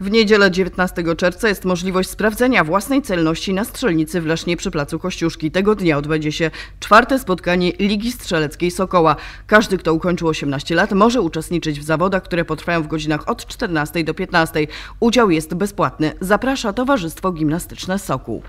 W niedzielę 19 czerwca jest możliwość sprawdzenia własnej celności na strzelnicy w Lesznie przy Placu Kościuszki. Tego dnia odbędzie się czwarte spotkanie Ligi Strzeleckiej Sokoła. Każdy, kto ukończył 18 lat, może uczestniczyć w zawodach, które potrwają w godzinach od 14 do 15. Udział jest bezpłatny. Zaprasza Towarzystwo Gimnastyczne Sokół.